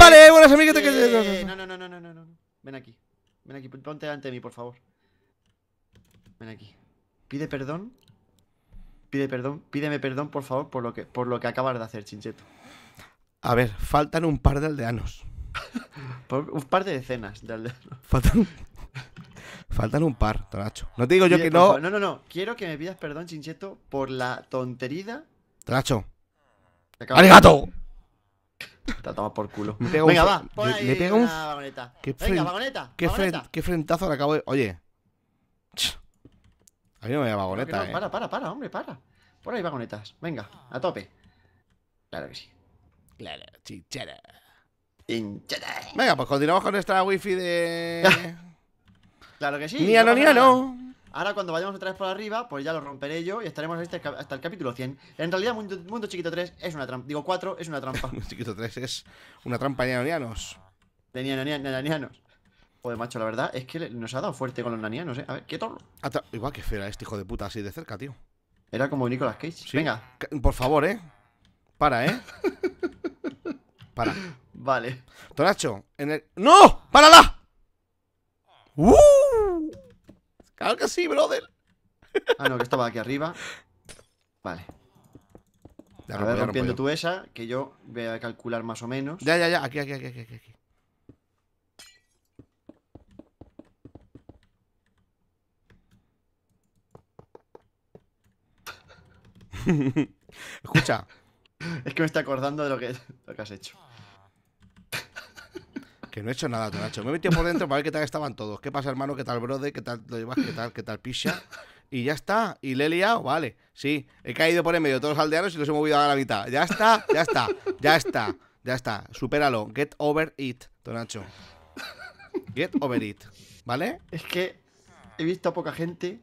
Vale, eh, buenas amigas. Eh, no, no, no, no, no, no, no. Ven aquí. Ven aquí, ponte delante de mí, por favor. Ven aquí. Pide perdón. Pide perdón. Pídeme perdón, por favor, por lo que, por lo que acabas de hacer, Chincheto. A ver, faltan un par de aldeanos. un par de decenas de aldeanos. Faltan, un par, Tracho. No te digo yo que no. no, no, no. Quiero que me pidas perdón, Chincheto, por la tontería. Tracho. ¡Arigato! Te tomado por culo. Venga, va. le, un... vagoneta. ¿Qué Venga, vagoneta. Qué, vagoneta. Qué, frentazo le acabo de. Oye. A mí no me da vagoneta, eh. Para, para, para, hombre, para. Por ahí vagonetas. Venga, a tope. Claro que sí. Claro, chichara. Venga, pues continuamos con nuestra wifi de. claro que sí. Ni niano! Ahora cuando vayamos otra vez por arriba, pues ya lo romperé yo y estaremos este hasta el capítulo 100. En realidad Mundo, Chiquito 3 es una trampa. Digo 4 es una trampa. Mundo Chiquito 3 es una trampa de nanianos. De nanianos. Joder, macho, la verdad es que nos ha dado fuerte con los nanianos, eh. A ver, qué torno. Igual que fuera este hijo de puta así de cerca, tío. Era como Nicolas Cage. Venga. Por favor, eh. Para, eh. Para. Vale. Tonacho, en el. ¡No! ¡Párala! ¡Uh! Claro que sí, brother. Ah, no, que estaba aquí arriba. Vale. Ya a ver, rompiendo, tu esa, que yo voy a calcular más o menos. Ya, ya, ya. Aquí, aquí, aquí, aquí, aquí. Escucha. es que me estoy acordando de lo que has hecho no he hecho nada, Tonacho. Me he metido por dentro para ver qué tal estaban todos. ¿Qué pasa, hermano? ¿Qué tal, brode? ¿Qué tal lo llevas? ¿Qué tal? ¿Qué tal, pisha? Y ya está. ¿Y Lelia Vale. Sí. He caído por en medio de todos los aldeanos y los he movido a la mitad. Ya está, ya está, ya está, ya está. Supéralo. Get over it, Tonacho. Get over it. ¿Vale? Es que he visto a poca gente.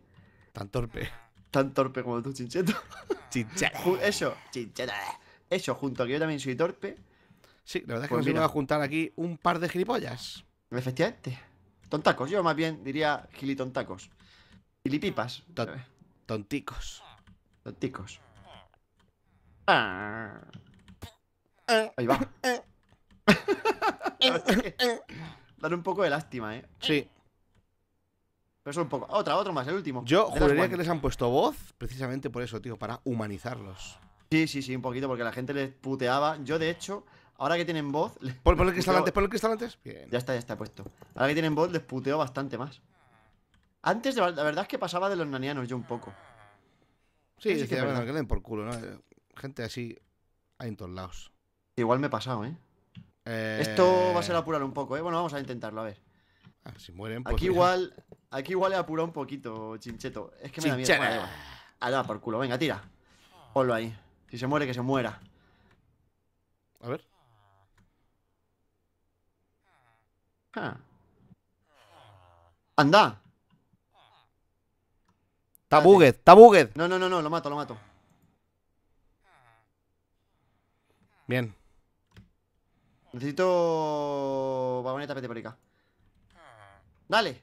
Tan torpe. Tan torpe como tú, chincheto. Chincheta. Eso, chincheta. Eso, junto a que yo también soy torpe Sí, la verdad es que pues nos vino a juntar aquí un par de gilipollas. Efectivamente. Tontacos, yo más bien diría gilitontacos. Gilipipas. tonticos. Tonticos. Ah. Ahí va. Dar un poco de lástima, ¿eh? Sí. Pero son un poco. Otra, otro más, el último. Yo juraría que les han puesto voz precisamente por eso, tío, para humanizarlos. Sí, sí, sí, un poquito, porque la gente les puteaba. Yo, de hecho, ahora que tienen voz. Pon, el cristal antes, pon el cristal antes. Bien. Ya está, ya está puesto. Ahora que tienen voz, les puteo bastante más. Antes, de, la verdad es que pasaba de los nanianos yo un poco. Sí, sí, que, bueno, que por culo, ¿no? Eh, gente así hay en todos lados. Igual me he pasado, ¿eh? ¿eh? Esto va a ser apurar un poco, ¿eh? Bueno, vamos a intentarlo, a ver. Ah, si mueren, pues Aquí igual, aquí igual he apurado un poquito, chincheto. Es que me da miedo. Vale, Le ah, por culo, venga, tira. Ponlo ahí. Si se muere, que se muera. A ver. Ah. Anda. Está está No, no, no, no, lo mato, lo mato. Bien. Necesito... Vagoneta, pete, Dale.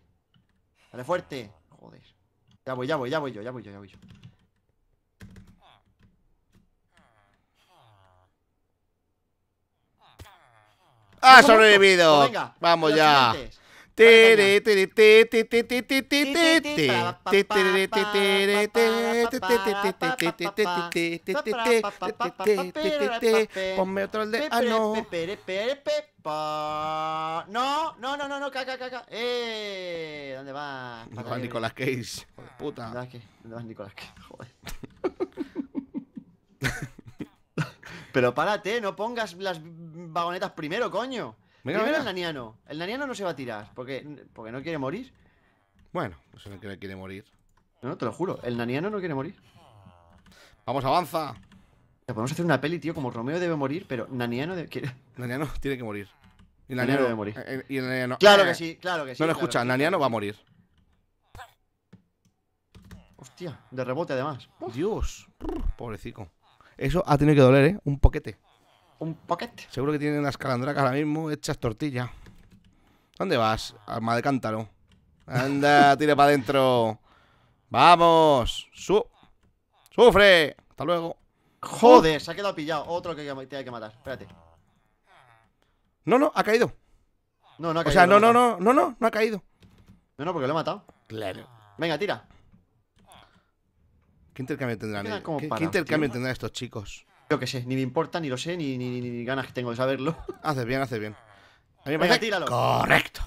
Dale fuerte. Joder. Ya voy, ya voy, ya voy yo, ya voy yo, ya voy yo. ¡Ha sobrevivido! Vamos ya. Ah, tere, No, no, no, no, no, caca, caca. Eh, ¿dónde ¿Dónde Nicolás puta. ¿Dónde Pero no pongas las vagonetas primero, coño. primero el naniano. El naniano no se va a tirar porque, porque no quiere morir. Bueno, pues no quiere morir. No, te lo juro, el naniano no quiere morir. Vamos, avanza. podemos hacer una peli, tío, como Romeo debe morir, pero Naniano Naniano tiene que morir. Y Naniano, debe morir. Eh, eh, claro que eh, sí, claro que sí. No lo escucha, Naniano va a morir. Hostia, de rebote además. Dios, pobrecico Eso ha tenido que doler, ¿eh? Un poquete un paquete. Seguro que tienen unas calandracas ahora mismo hechas tortilla. ¿Dónde vas? arma de cántaro. Anda, tira para adentro. ¡Vamos! Su ¡Sufre! Hasta luego. Joder, se ha quedado pillado. Otro que te hay que matar. Espérate. No, no, ha caído. No, no ha caído. O sea, no, no, no, no, no, no ha caído. No, no, porque lo he matado. Claro. Venga, tira. ¿Qué intercambio tendrán, e-, ¿qué intercambio tendrán estos chicos? Yo qué sé, ni me importa, ni lo sé, ni, ganas que tengo de saberlo. Haces bien, haces bien. A tíralo. Correcto.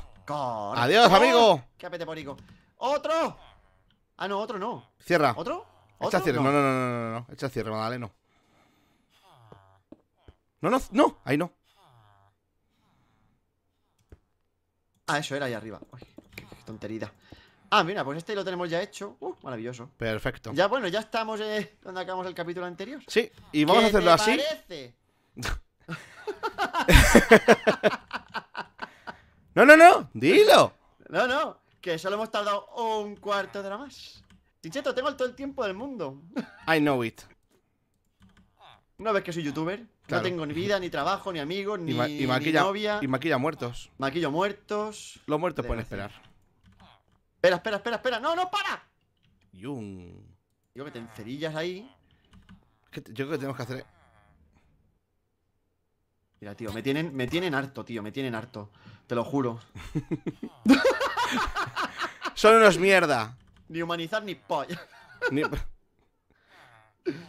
Adiós, amigo. Oh, qué porico? ¡Otro! Ah, no, otro no. Cierra. ¿Otro? Echa cierre. No, no, no, no, no. no. Echa cierre, dale, no. No, no, no. Ahí no. Ah, eso era ahí arriba. Ay, qué Ah, mira, pues este lo tenemos ya hecho. Uh, maravilloso. Perfecto. Ya, bueno, ya estamos eh, donde acabamos el capítulo anterior. Sí, y vamos a hacerlo así. no, no, no, dilo. No, no, que solo hemos tardado un cuarto de hora más. Chincheto, tengo todo el tiempo del mundo. I know it. ¿No ves que soy youtuber? No tengo ni vida, ni trabajo, ni amigos, ni, y maquilla, ni novia. Y maquilla muertos. Maquillo muertos. Los muertos pueden esperar. Espera, espera, espera, espera. No, no, para. yo Digo que te encerillas ahí. Yo creo que tenemos que hacer. Eh? Mira, tío, me tienen, me tienen harto, tío, me tienen harto. Te lo juro. Son unos mierda. Ni humanizar ni polla.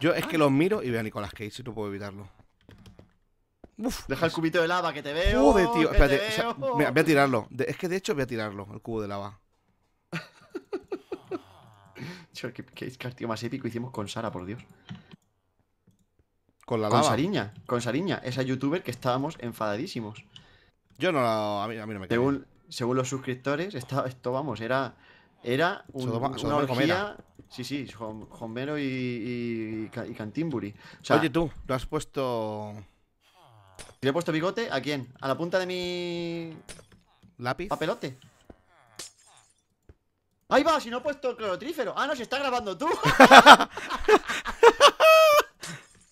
Yo es que los miro y veo a Nicolas Cage, si no puedo evitarlo. Uf, Deja el cubito de lava que te veo. Joder, tío. Espérate, voy a tirarlo. es que de hecho voy a tirarlo, el cubo de lava. ¿Qué, castigo más épico hicimos con Sara, por Dios. Con la lava. Sariña, con Sariña, esa youtuber que estábamos enfadadísimos. Yo no la. A mí, no me Según, los suscriptores, esto, vamos, era. Era una Sodoma Sí, sí, Jomero y, y, y Oye, tú, lo has puesto. ¿Le he puesto bigote? ¿A quién? ¿A la punta de mi. ¿Lápiz? ¿Papelote? Ahí va, si no he puesto el clorotrífero. Ah, no, se está grabando tú.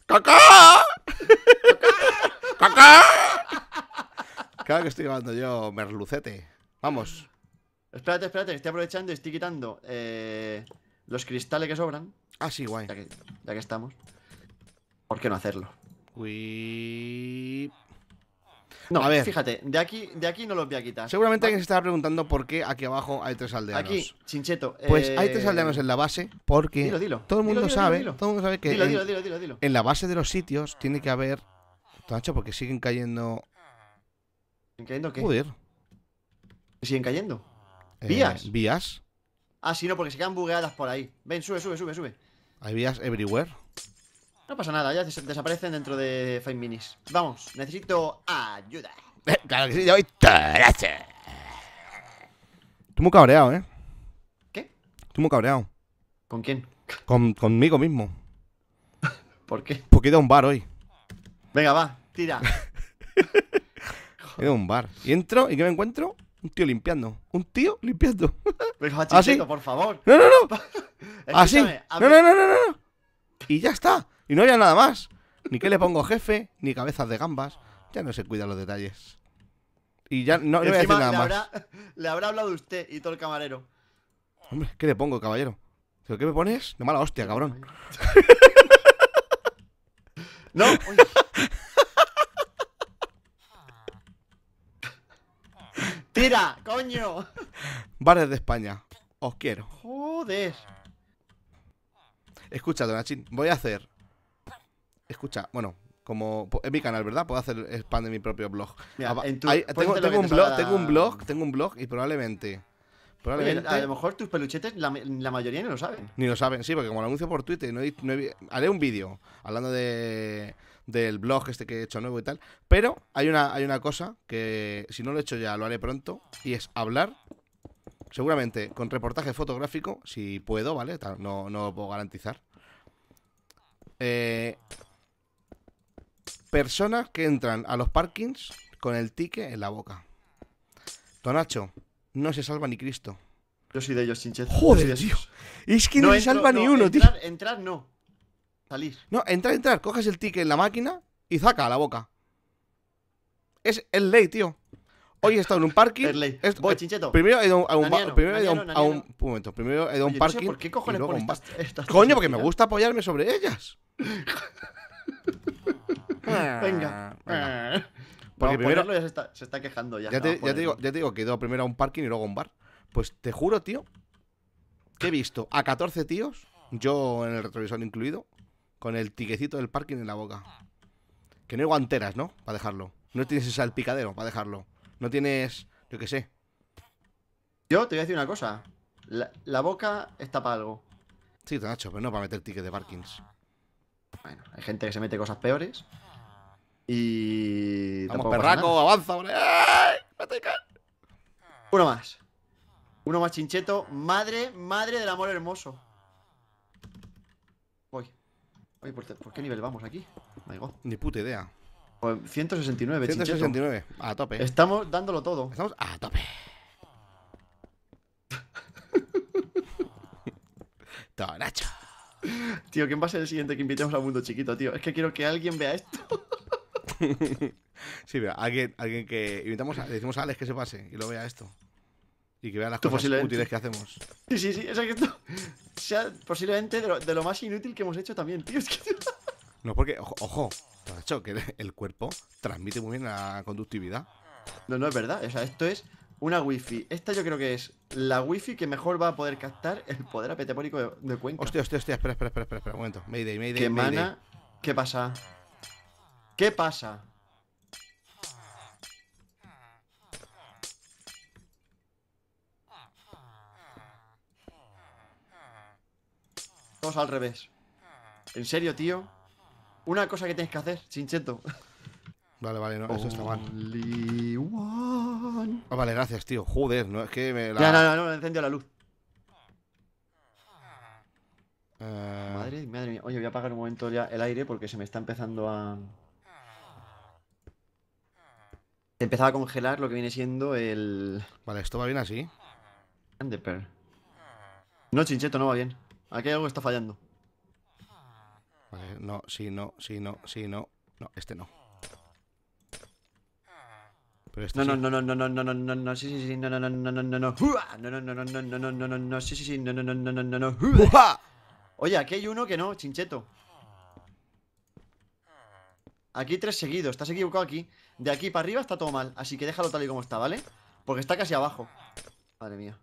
¡Cacá! ¡Cacá! Claro que estoy grabando yo, merlucete. Vamos. Espérate, espérate, estoy aprovechando y estoy quitando eh, los cristales que sobran. Ah, sí, guay. Ya que, estamos. ¿Por qué no hacerlo? Uy... No, a ver. Fíjate, de aquí, de aquí no los voy a quitar. Seguramente alguien se estará preguntando por qué aquí abajo hay tres aldeanos. Aquí, Chincheto. Pues hay tres eh, aldeanos en la base porque todo el mundo sabe, todo el mundo sabe que en, la base de los sitios tiene que haber Tacho, porque siguen cayendo. ¿Siguen cayendo qué? Joder. ¿Siguen cayendo? Eh, vías. Vías. Ah, sí, no, porque se quedan bugueadas por ahí. Ven, sube, sube, sube, sube. Hay vías everywhere. No pasa nada, ya desaparecen dentro de 5 minis. Vamos, necesito ayuda. claro que sí, ya voy. Gracias. Tú muy cabreado, ¿eh? ¿Qué? Tú muy cabreado. ¿Con quién? Con, conmigo mismo. ¿Por qué? Porque he ido a un bar hoy. Venga, va, tira. he ido a un bar. Y entro y ¿qué me encuentro? Un tío limpiando. Un tío limpiando. ¿Así? por favor. No, no, no. ¿Así? No, no, no, no, no. Y ya está. Y no había nada más. Ni que le pongo jefe, ni cabezas de gambas. Ya no se cuidan los detalles. Y ya no, voy a decir nada le habrá, más. Le habrá hablado usted y todo el camarero. Hombre, ¿qué le pongo, caballero? qué me pones? No mala hostia, cabrón. no. ¡Tira, coño! Bares de España. Os quiero. Joder. Escucha, Donachín, voy a hacer escucha, bueno, como es mi canal, ¿verdad? Puedo hacer spam de mi propio blog. tengo, un blog, tengo un blog, tengo un blog y probablemente. a lo mejor tus peluchetes, la, mayoría no lo saben. Ni lo saben, sí, porque como lo anuncio por Twitter, no, haré un vídeo hablando de del blog este que he hecho nuevo y tal. Pero hay una, hay una cosa que si no lo he hecho ya, lo haré pronto, y es hablar seguramente con reportaje fotográfico, si puedo, ¿vale? No, no lo puedo garantizar. Eh, personas que entran a los parkings con el ticket en la boca. Tonacho, no se salva ni Cristo. Yo soy de ellos, chincheto Joder, tío. Es que no, se salva ni uno, tío. Entrar no. Salís No, entrar, entrar. Coges el ticket en la máquina y saca a la boca. Es, el ley, tío. Hoy he estado en un parking. Es ley. Eh, primero he ido a un, primero a, un, a un, momento. Primero he ido a un parking. ¿Por qué cojones y estas Coño, porque me gusta apoyarme sobre ellas. Venga. Eh, eh. Porque ponerlo, ya se está, quejando ya. Ya te, digo, ya que primero a un parking y luego a un bar. Pues te juro, tío, que he visto a 14 tíos, yo en el retrovisor incluido, con el tiquecito del parking en la boca. Que no hay guanteras, ¿no? Para dejarlo. No tienes salpicadero para dejarlo. No tienes, yo qué sé. Yo te voy a decir una cosa. La, boca está para algo. Sí, hecho, pero no para meter ticket de parkings. Bueno, hay gente que se mete cosas peores. Y. Vamos, perraco, avanza, hombre. Uno más. Uno más chincheto. Madre, madre del amor hermoso. Voy. ¿por, qué nivel vamos aquí? Ni puta idea. 169, pues, 169, a tope. Estamos dándolo todo. Estamos a tope. Tonacho. Tío, ¿quién va a ser el siguiente que invitemos al mundo chiquito, tío? Es que quiero que alguien vea esto. sí, pero alguien, alguien que. Invitamos le decimos a Alex que se pase y lo vea esto. Y que vea las cosas útiles que hacemos. Sí, sí, sí. O sea, que esto sea posiblemente de lo, más inútil que hemos hecho también, tío. Es que... no, porque, ojo, ojo, te que el cuerpo transmite muy bien la conductividad. No, no es verdad. O sea, esto es una wifi. Esta yo creo que es la wifi que mejor va a poder captar el poder apetepórico de, de, Hostia, hostia, hostia, espera, espera, espera, espera, un momento. Mayday, Mayday. ¿Qué mana? ¿Qué pasa? ¿Qué pasa? Vamos al revés ¿En serio, tío? Una cosa que tienes que hacer, chincheto Vale, vale, no, eso está mal Ah, vale, gracias, tío Joder, no, es que me la... Ya, no, no, no, encendió la luz Madre eh. Madre, madre mía Oye, voy a apagar un momento ya el aire Porque se me está empezando a empezaba a congelar lo que viene siendo el... Vale, esto va bien así. No, Chincheto, no va bien. Aquí algo está fallando. Vale, no, sí, no, sí, no, sí, no. No, este no. Pero este no, no, no, no, no, no, no, no, no, no, sí, sí, sí, no, no, no, no, no, no, no, no, no, no, no, no, no, no, no, no, sí, sí, no no, no, no, no, no, no, no, Oye, aquí hay uno que no, chincheto. Aquí tres seguidos, estás equivocado aquí De aquí para arriba está todo mal, así que déjalo tal y como está, ¿vale? Porque está casi abajo Madre mía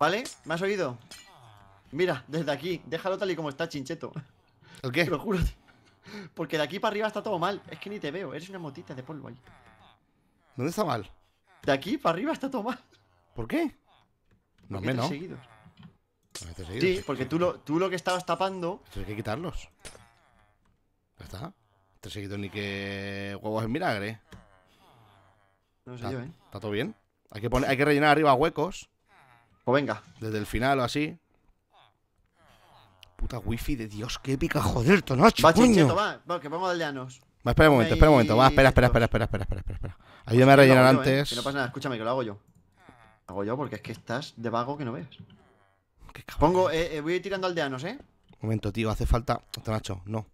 ¿Vale? ¿Me has oído? Mira, desde aquí, déjalo tal y como está, chincheto ¿El qué? Te lo juro Porque de aquí para arriba está todo mal Es que ni te veo, eres una motita de polvo ahí ¿Dónde está mal? De aquí para arriba está todo mal ¿Por qué? No, menos. Sí, porque tú lo, tú lo que estabas tapando. hay que quitarlos. Ya está. Tres seguidos ni que huevos en milagre No sé yo, ¿eh? ¿Está todo bien? Hay que, hay que rellenar arriba huecos. Pues venga. Desde el final o así. Puta wifi de Dios, qué épica, joder, Tonacho, va, va, que pongo aldeanos espera un momento, espera un momento. Va, espera, espera, espera, espera, espera, espera, espera. Ayúdame a rellenar antes. que no pasa nada, escúchame, que lo hago yo. Lo hago yo porque es que estás de vago que no ves. Pongo, eh, eh, voy tirando aldeanos, ¿eh? Un momento, tío, hace falta. Tonacho, no.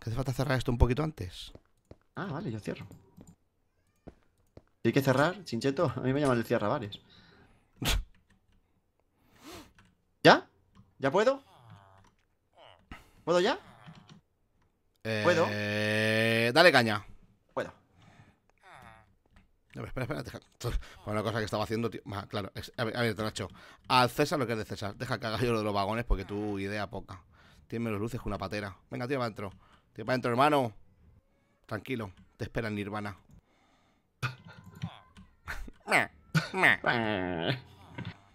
Que hace falta cerrar esto un poquito antes. Ah, vale, yo cierro. Si hay que cerrar, chincheto, a mí me llaman el bares ¿Ya? ¿Ya puedo? ¿Puedo ya? Eh, ¿Puedo? Dale caña. Puedo. No, espera, espera, Bueno, una cosa que estaba haciendo, tío. Ah, claro, a ver, Al César lo que es de César. Deja que haga yo lo de los vagones porque tu idea poca. Tiene los luces con una patera. Venga, tío, va adentro. Te para adentro, hermano. Tranquilo, te espera Nirvana. Ah, ah.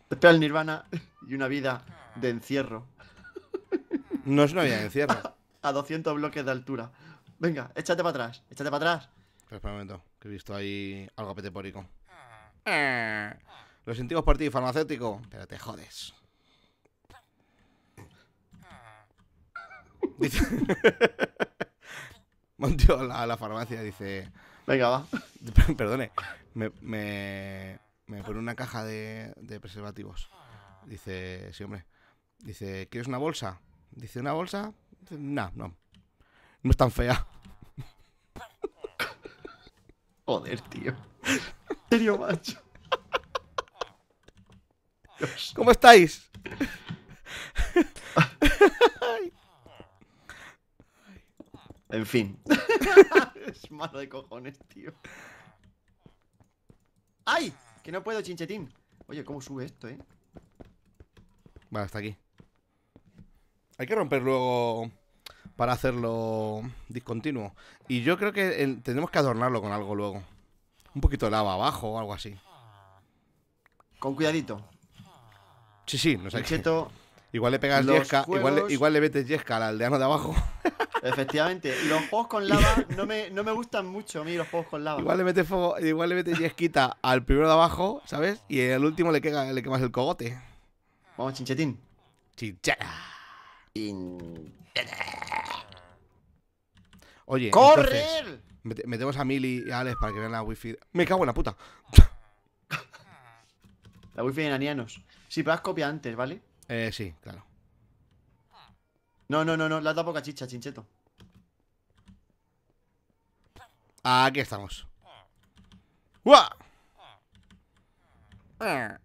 te espera el Nirvana y una vida de encierro. No es una vida de encierro. A, 200 bloques de altura. Venga, échate para atrás, échate para atrás. espera un momento, que he visto ahí algo apetepórico. Ah. sentimos por ti, farmacéutico, Pero te jodes. Dice... Montió a la, farmacia dice... Venga, va. Perdone, me, me, pone una caja de, preservativos. Dice, sí, hombre. Dice, ¿quieres una bolsa? Dice, ¿una bolsa? Nah, no. No es tan fea. Joder, tío. serio, macho? ¿Cómo estáis? En fin. es malo de cojones, tío. ¡Ay! Que no puedo, chinchetín. Oye, ¿cómo sube esto, eh? Vale, hasta aquí. Hay que romper luego para hacerlo discontinuo. Y yo creo que tendremos tenemos que adornarlo con algo luego. Un poquito de lava abajo o algo así. Con cuidadito. Sí, sí, no sé. Cheto, Igual le pegas igual, igual, le metes yesca al aldeano de abajo. Efectivamente. Los juegos con lava no me, gustan mucho a mí los juegos con lava. Igual le metes fuego, igual yesquita al primero de abajo, ¿sabes? Y al último le, queda, le quemas el cogote. Vamos, chinchetín. Chincheta Oye, ¡Correr! metemos a Mili y a Alex para que vean la wifi. Me cago en la puta. La wifi de nanianos Si sí, pero antes, ¿vale? Eh, sí, claro. No, no, no, no, la tapo poca chicha, chincheto. Aquí estamos. ¡Uah! Vale,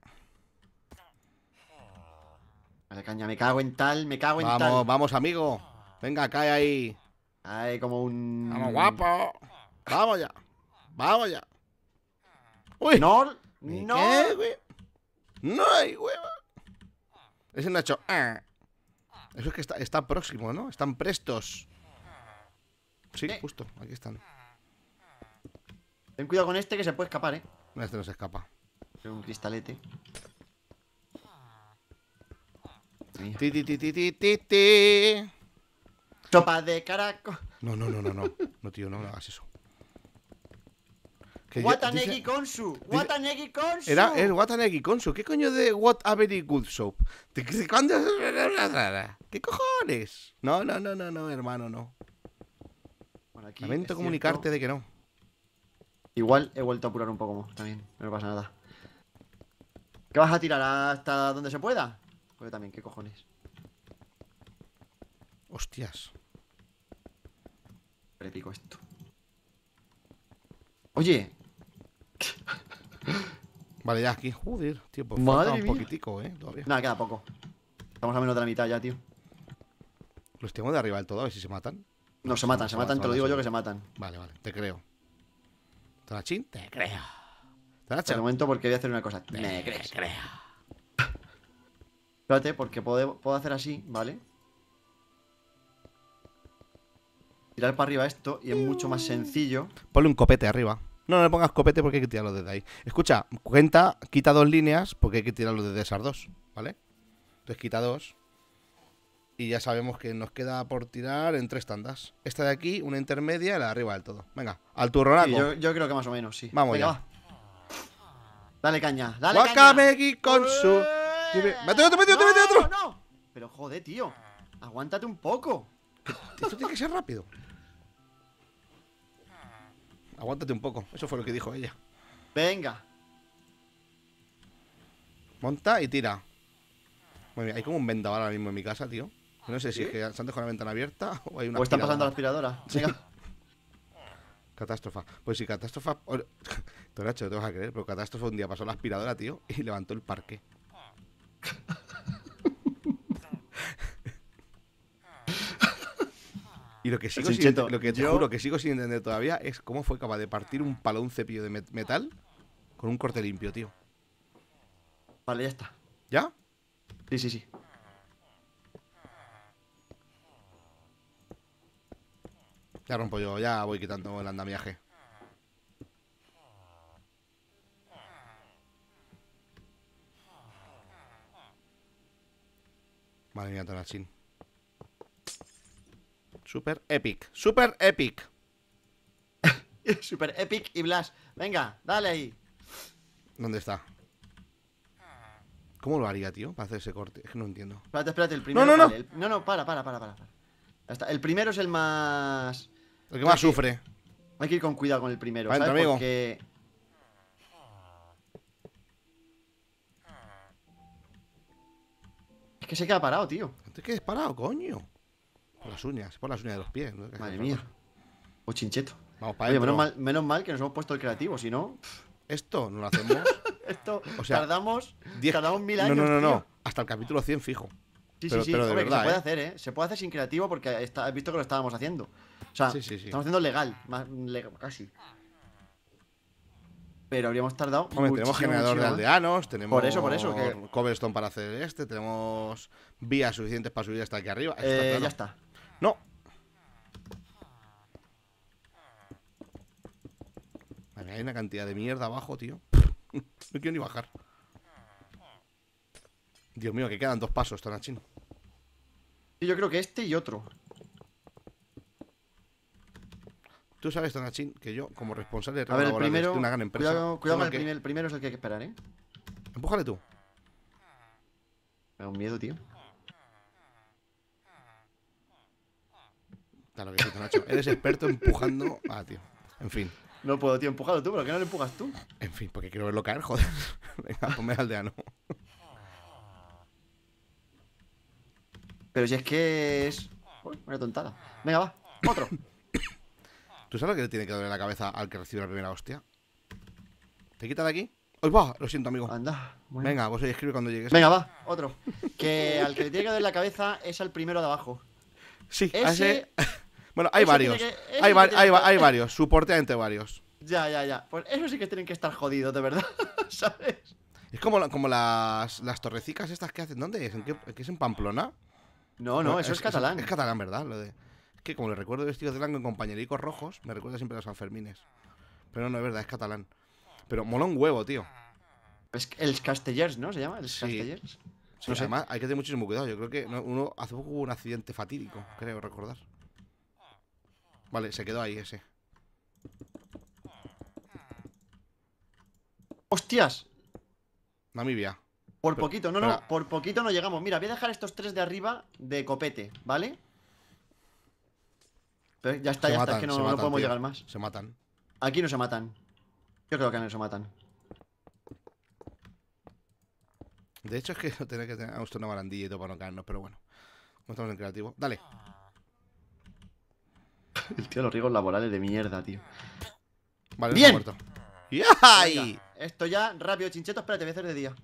caña, me cago en tal, me cago en tal. Vamos, vamos, amigo. Venga, cae ahí. Ay, como un. Vamos, guapo. Vamos ya. Vamos ya. Uy. No, no. No hay huevo ese el Nacho. Ah. Eso es que está, próximo, ¿no? Están prestos. Sí, justo. Aquí están. Ten cuidado con este que se puede escapar, ¿eh? Este no se escapa. Es un cristalete. Ti, ti, ti, Sopa de caraco. No, no, no, no, no. No, tío, no, no hagas eso. Watanegi Konsu, Watanegi Konsu. Era el Watanegi Konsu. ¿Qué coño de What a Very Good Soap? ¿Cuándo? ¿Qué cojones? No, no, no, no, no, hermano, no. aquí Lamento comunicarte de que no. Igual he vuelto a apurar un poco más también, no pasa nada. ¿Qué vas a tirar hasta donde se pueda? Porque también, ¿qué cojones? Hostias. Prepico esto. Oye, Vale, ya aquí, joder, tío, pues un poquitico, eh, todavía. Nada, queda poco. Estamos a menos de la mitad ya, tío. Los tengo de arriba del todo, a ver si se matan. No, se matan, se matan, te lo digo yo que se matan. Vale, vale, te creo. ¿Tarachín? Te creo. Es De momento porque voy a hacer una cosa. Te Me crees. creo. Espérate, porque puedo, puedo hacer así, ¿vale? Tirar para arriba esto y es mucho más sencillo. Ponle un copete arriba. No, no le pongas copete porque hay que tirarlo desde ahí. Escucha, cuenta, quita dos líneas porque hay que tirarlo desde esas dos, ¿vale? Entonces quita dos. Y ya sabemos que nos queda por tirar en tres tandas. Esta de aquí, una intermedia y la de arriba del todo. Venga, al turronaco. yo, creo que más o menos, sí. Vamos Venga, ya. Dale caña, dale Wakamegi con su... ¡Mete otro, mete otro, mete otro! No. Pero joder, tío. Aguántate un poco. Esto tiene que ser rápido. Aguántate un poco. Eso fue lo que dijo ella. Venga. Monta y tira. Muy bien. Hay como un vendaval ahora mismo en mi casa, tío. No sé si es que se han dejado la ventana abierta o hay una. O están pasando la aspiradora. Venga. Catástrofa. Pues si catástrofa. Oh, Toracho, te vas a creer, pero catástrofe un día pasó la aspiradora, tío, y levantó el parque. Y lo que sigo sin, te juro que sigo sin entender todavía es cómo fue capaz de partir un palo un cepillo de metal con un corte limpio, tío. Vale, ya está. ¿Ya? Sí, sí, sí. Ya rompo yo, ya voy quitando el andamiaje. Vale, mira, Tonachín. Super epic. Super epic. Super epic y Blast Venga, dale ahí. ¿Dónde está? ¿Cómo lo haría, tío? Para hacer ese corte. Es que no entiendo. Espérate, espérate. El primero. No, no, no. No, no, para, para, para, para. Hasta el primero es el más. El que más sufre. Hay que ir con cuidado con el primero, ¿sabes? Porque. Es que se queda parado, tío. que que he parado, coño las uñas, por las uñas de los pies. Madre mía. O chincheto. Vamos para menos mal, que nos hemos puesto el creativo, si no. Esto no lo hacemos. Esto tardamos, mil años. No, no, no, Hasta el capítulo 100 fijo. Sí, sí, sí, se puede ¿eh? hacer, ¿eh? Se puede hacer sin creativo porque está, has visto que lo estábamos haciendo. O sea, estamos haciendo legal, más casi. Pero habríamos tardado. tenemos generador de aldeanos, tenemos por eso, por eso, que... cobblestone para hacer este, tenemos vías suficientes para subir hasta aquí arriba. Eh, Ya está. No. hay una cantidad de mierda abajo, tío. no quiero ni bajar. Dios mío, que quedan dos pasos, Y Yo creo que este y otro. Tú sabes, Tonachín, que yo, como responsable de, a primero, una gran empresa. Cuidado, cuidado el, el primero es el que hay que esperar, ¿eh? Empújale tú. Me da un miedo, tío. Eres experto empujando. Ah, tío. En fin. No puedo, tío, Empujado tú, pero qué no le empujas tú. En fin, porque quiero verlo caer, joder. Venga, ponme aldeano. Pero si es que es. Uy, una tontada. Venga, va, otro. ¿Tú sabes lo que le tiene que doler la cabeza al que recibe la primera hostia? ¿Te quita de aquí? ¡Hoy va! Lo siento, amigo. Anda. Venga, vos escribe cuando llegues. Venga, va, otro. Que al que le tiene que doler la cabeza es al primero de abajo. Sí, ese... Bueno, hay varios. hay, varios, hay, varios, varios. Ya, ya, ya. Pues eso sí que tienen que estar jodidos, de verdad, ¿sabes? Es como, como las, las torrecicas estas que hacen. ¿Dónde es? ¿En es en Pamplona? No, no, eso es, catalán. Es, catalán, ¿verdad? Lo de, es que como le recuerdo vestido de blanco en compañericos rojos, me recuerda siempre a los Sanfermines. Pero no es verdad, es catalán. Pero mola un huevo, tío. Es el Castellers, ¿no? Se llama el Castellers. Sí, Además, hay que tener muchísimo cuidado. Yo creo que uno hace poco hubo un accidente fatídico, creo recordar. Vale, se quedó ahí ese. ¡Hostias! Namibia. Por poquito, no, no, por poquito no llegamos. Mira, voy a dejar estos tres de arriba de copete, ¿vale? Pero ya está, ya está, es que no, podemos llegar más. Se matan. Aquí no se matan. Yo creo que no se matan. De hecho, es que tenía que tener ah, una barandilla y todo para no caernos, pero bueno. No estamos en creativo. Dale. El tío, los riesgos laborales de mierda, tío. Vale, ¡Bien! Muerto. ¡Yay! esto ya, rápido, chincheto. Espérate, voy a hacer de día.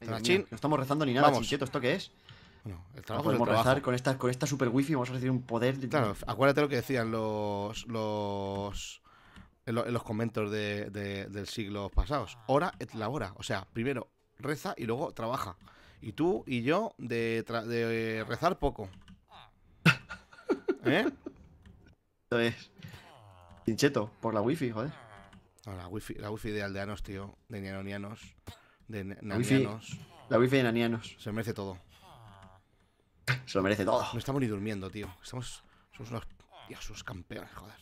no estamos rezando ni nada, chincheto. ¿Esto qué es? Bueno, el trabajo rezar con esta, con esta super wifi. Vamos a recibir un poder. De... Claro, acuérdate lo que decían los. los en, los comentos de, del siglo pasados. Ora et labora. O sea, primero reza y luego trabaja. Y tú y yo de, de rezar poco. ¿Eh? es. Pincheto, por la wifi, joder. la wifi, la wifi de aldeanos, tío. De nianonianos. De nanianos. La wifi, de nanianos. Se merece todo. Se lo merece todo. No estamos ni durmiendo, tío. Estamos. Somos unos. Dios, campeones, joder.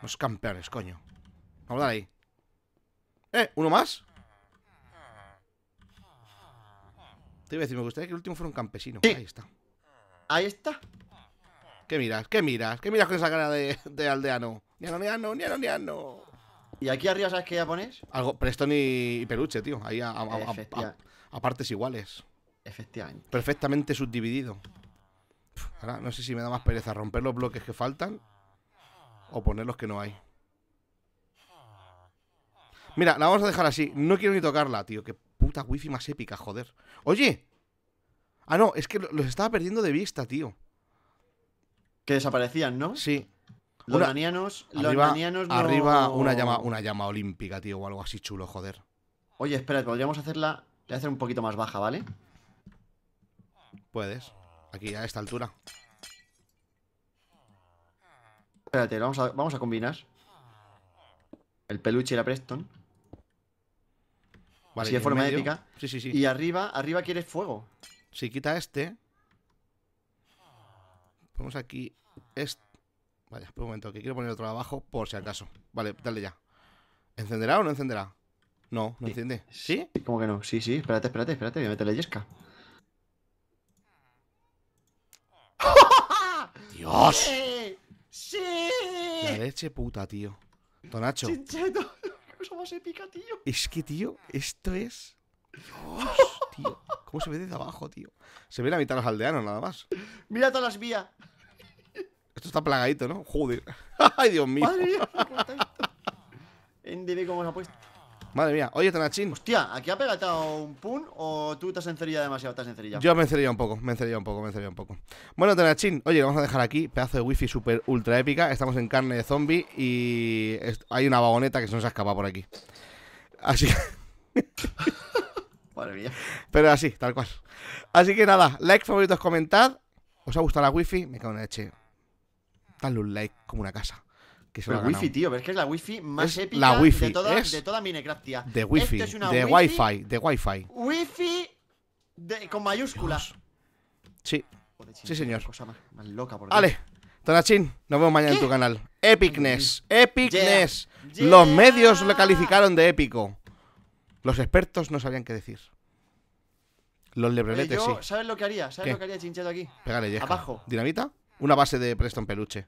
Unos campeones, coño. Vamos a dar ahí. ¡Eh! ¿Uno más? Te iba a decir, me gustaría que el último fuera un campesino. Ahí está. Ahí está. ¿Qué miras? ¿Qué miras? ¿Qué miras con esa cara de, aldeano? Niano, niano, niano, niano. ¿Y aquí arriba sabes qué ya pones? Algo, Preston y Peluche, tío. Ahí a, partes iguales. Efectivamente. Perfectamente subdividido. Ahora, no sé si me da más pereza romper los bloques que faltan o poner los que no hay. Mira, la vamos a dejar así. No quiero ni tocarla, tío. Qué puta wifi más épica, joder. Oye. Ah, no, es que los estaba perdiendo de vista, tío. Que desaparecían, ¿no? Sí. Los una, arriba, Arriba una llama, una llama olímpica, tío, o algo así chulo, joder. Oye, espera, podríamos hacerla. Voy a hacer un poquito más baja, ¿vale? Puedes. Aquí, a esta altura. Espérate, vamos a, combinar. El peluche y la Preston. Vale, Así de forma épica. Sí, sí, sí. Y arriba, arriba quieres fuego. Si quita este, Ponemos aquí esto. Vaya, espera un momento, que quiero poner otro abajo por si acaso. Vale, dale ya. ¿Encenderá o no encenderá? No, no enciende. ¿Sí? ¿Cómo que no? Sí, sí, espérate, espérate, espérate, voy a meterle yesca. ¡Dios! ¡Sí! La leche puta, tío. Tonacho. Chincheto. ¡Qué cosa más épica, tío! Es que, tío, esto es... Dios, tío. ¿Cómo se ve desde abajo, tío? Se ve la mitad los aldeanos, nada más. Mira todas las vías. Esto está plagadito, ¿no? Joder. Ay, Dios mío. Madre mía, cómo se ha puesto. Madre mía. Oye, Tenachin. Hostia, ¿aquí ha pegatado un pun o tú te has demasiado? Estás encerillado. Yo me encerillado un poco, me encerillado un poco, me encerillado un poco. Bueno, Tenachin, oye, vamos a dejar aquí. Pedazo de wifi super ultra épica. Estamos en carne de zombie y hay una vagoneta que se nos ha escapado por aquí. Así Madre mía. Pero así, tal cual. Así que nada, like, favoritos, comentad. ¿Os ha gustado la wifi? Me cago en la leche. Dale un like como una casa. Que se Pero wifi, tío, es que es la wifi más épica de, toda, es de De wifi, de wifi, de wifi. Wifi de, con mayúsculas. Sí. sí, señor. Cosa loca, por Vale. Tonachín, nos vemos mañana en tu canal. Epicness, mm. Epicness. Los medios lo calificaron de épico. Los expertos no sabían qué decir. Los lebreletes, sí. ¿Sabes lo que haría? ¿Sabes lo que haría, Chincheto, aquí? Pégale, Abajo. ¿Dinamita? Una base de Preston Peluche.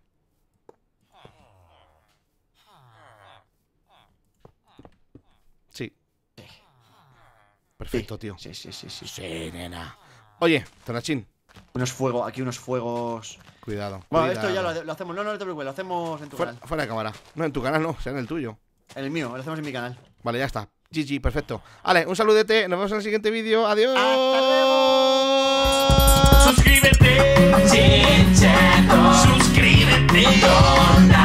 Perfecto, tío. Sí, sí, sí, sí. nena. Oye, Tonachín. Unos fuegos, aquí unos fuegos. Cuidado. Bueno, esto ya lo, hacemos. No, no, no te preocupes, lo hacemos en tu canal. Fuera de cámara. No, en tu canal no, sea, en el tuyo. En el mío, lo hacemos en mi canal. Vale, ya está. GG, perfecto. Vale, un saludete. Nos vemos en el siguiente vídeo. Adiós. Hasta luego. Suscríbete. Suscríbete.